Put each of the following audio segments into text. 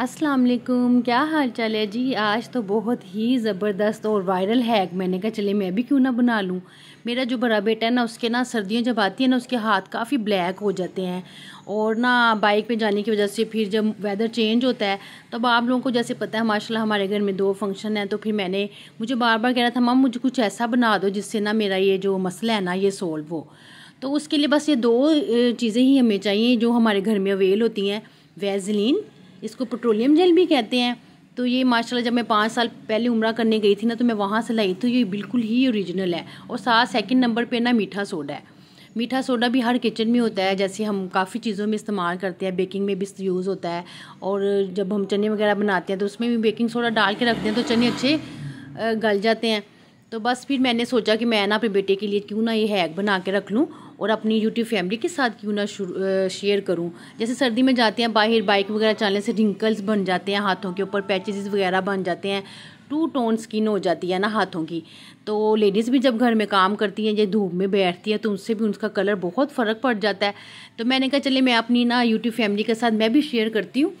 अस्सलाम वालेकुम क्या हाल चाल है जी आज तो बहुत ही ज़बरदस्त और वायरल हैक मैंने कहा चले मैं भी क्यों ना बना लूँ मेरा जो बड़ा बेटा है ना उसके ना सर्दियाँ जब आती है ना उसके हाथ काफ़ी ब्लैक हो जाते हैं और ना बाइक पे जाने की वजह से फिर जब वेदर चेंज होता है तब आप लोगों को जैसे पता है माशाल्लाह हमारे घर में दो फंक्शन हैं तो फिर मैंने मुझे बार बार कह रहा था मम मुझे कुछ ऐसा बना दो जिससे ना मेरा ये जो मसला है ना ये सॉल्व हो तो उसके लिए बस ये दो चीज़ें ही हमें चाहिए जो हमारे घर में अवेल होती हैं वैजलिन इसको पेट्रोलियम जेल भी कहते हैं तो ये माशाल्लाह जब मैं पाँच साल पहले उम्र करने गई थी ना तो मैं वहाँ से लाई तो ये बिल्कुल ही ओरिजिनल है और साथ सेकंड नंबर पे ना मीठा सोडा है मीठा सोडा भी हर किचन में होता है जैसे हम काफ़ी चीज़ों में इस्तेमाल करते हैं बेकिंग में भी यूज़ होता है और जब हम चने वगैरह बनाते हैं तो उसमें भी बेकिंग सोडा डाल के रखते हैं तो चने अच्छे गल जाते हैं तो बस फिर मैंने सोचा कि मैं ना अपने बेटे के लिए क्यों ना ये हैग बना के रख लूँ और अपनी यूट्यूब फैमिली के साथ क्यों ना शेयर करूँ जैसे सर्दी में जाते हैं बाहर बाइक वगैरह चलने से रिंकल्स बन जाते हैं हाथों के ऊपर पैचेज़ वगैरह बन जाते हैं टू टोन स्किन हो जाती है ना हाथों की तो लेडीज़ भी जब घर में काम करती हैं या धूप में बैठती है तो उनसे भी उनका कलर बहुत फ़र्क पड़ जाता है तो मैंने कहा चले मैं अपनी ना यूट्यूब फैमिली के साथ मैं भी शेयर करती हूँ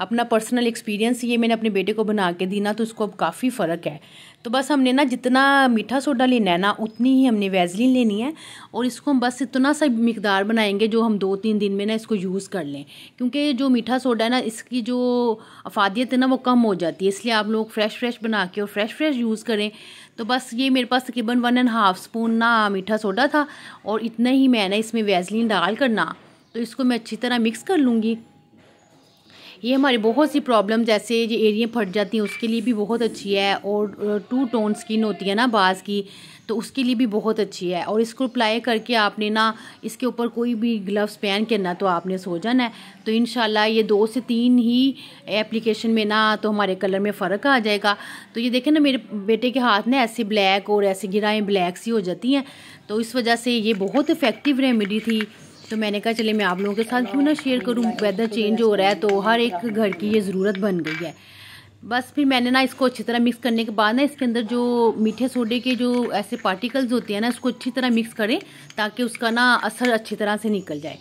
अपना पर्सनल एक्सपीरियंस ये मैंने अपने बेटे को बना के दी ना तो उसको अब काफ़ी फ़र्क है तो बस हमने ना जितना मीठा सोडा लेना है ना उतनी ही हमने वैजलिन लेनी है और इसको हम बस इतना सा मकदार बनाएंगे जो हम दो तीन दिन में ना इसको यूज़ कर लें क्योंकि जो मीठा सोडा है ना इसकी जो अफादियत है ना वो कम हो जाती है इसलिए आप लोग फ्रेश फ्रेश बना के और फ्रेश फ्रेश यूज़ करें तो बस ये मेरे पास तकरीबन वन एंड हाफ़ स्पून ना मीठा सोडा था और इतना ही मैंने इसमें वैजलिन डाल करना तो इसको मैं अच्छी तरह मिक्स कर लूँगी ये हमारी बहुत सी प्रॉब्लम जैसे ये एरियाँ फट जाती हैं उसके लिए भी बहुत अच्छी है और टू टोन स्किन होती है ना बाज़ की तो उसके लिए भी बहुत अच्छी है और इसको अप्लाई करके आपने ना इसके ऊपर कोई भी ग्लव्स पहन के ना तो आपने सो जाना है तो इन ये दो से तीन ही एप्लीकेशन में ना तो हमारे कलर में फ़र्क आ जाएगा तो ये देखें ना मेरे बेटे के हाथ ना ऐसे ब्लैक और ऐसे गिराएँ ब्लैक सी हो जाती हैं तो इस वजह से ये बहुत इफ़ेक्टिव रेमेडी थी तो मैंने कहा चले मैं आप लोगों के साथ क्यों ना शेयर करूँ वेदर चेंज हो रहा है तो हर एक घर की ये ज़रूरत बन गई है बस फिर मैंने ना इसको अच्छी तरह मिक्स करने के बाद ना इसके अंदर जो मीठे सोडे के जो ऐसे पार्टिकल्स होते हैं ना इसको अच्छी तरह मिक्स करें ताकि उसका ना असर अच्छी तरह से निकल जाए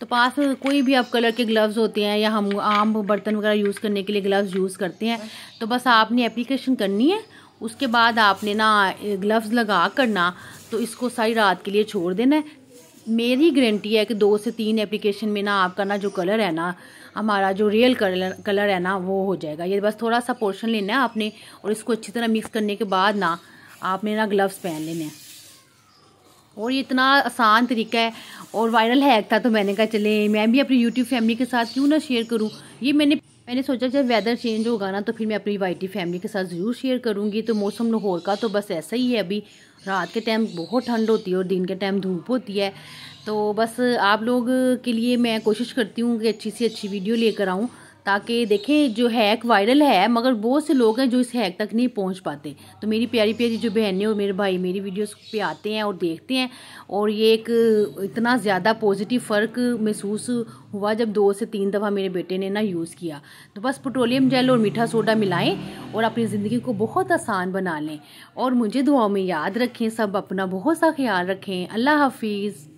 तो पास कोई भी आप कलर के ग्लव्स होते हैं या हम आम बर्तन वगैरह यूज़ करने के लिए ग्लव्स यूज़ करते हैं तो बस आपने एप्लीकेशन करनी है उसके बाद आपने ना ग्लव्स लगा कर ना तो इसको सारी रात के लिए छोड़ देना है मेरी गारंटी है कि दो से तीन एप्लीकेशन में ना आपका ना जो कलर है ना हमारा जो रियल कलर कलर है ना वो हो जाएगा ये बस थोड़ा सा पोर्शन लेना है आपने और इसको अच्छी तरह मिक्स करने के बाद ना आपने ना ग्लव्स पहन लेने हैं और ये इतना आसान तरीका है और वायरल हैक था तो मैंने कहा चले मैं भी अपनी यूट्यूब फैमिली के साथ क्यों ना शेयर करूँ ये मैंने मैंने सोचा जब वेदर चेंज होगा ना तो फिर मैं अपनी वाइटी फैमिली के साथ ज़रूर शेयर करूँगी तो मौसम लाहौर का तो बस ऐसा ही है अभी रात के टाइम बहुत ठंड होती है और दिन के टाइम धूप होती है तो बस आप लोग के लिए मैं कोशिश करती हूँ कि अच्छी से अच्छी वीडियो लेकर आऊँ ताकि देखें जो हैक वायरल है मगर बहुत से लोग हैं जो इस हैक तक नहीं पहुंच पाते तो मेरी प्यारी प्यारी जो बहनें और मेरे भाई मेरी वीडियोस पे आते हैं और देखते हैं और ये एक इतना ज़्यादा पॉजिटिव फ़र्क महसूस हुआ जब दो से तीन दफ़ा मेरे बेटे ने ना यूज़ किया तो बस पेट्रोलियम जेल और मीठा सोडा मिलाएँ और अपनी ज़िंदगी को बहुत आसान बना लें और मुझे दुआओं में याद रखें सब अपना बहुत सा ख्याल रखें अल्लाह हाफिज़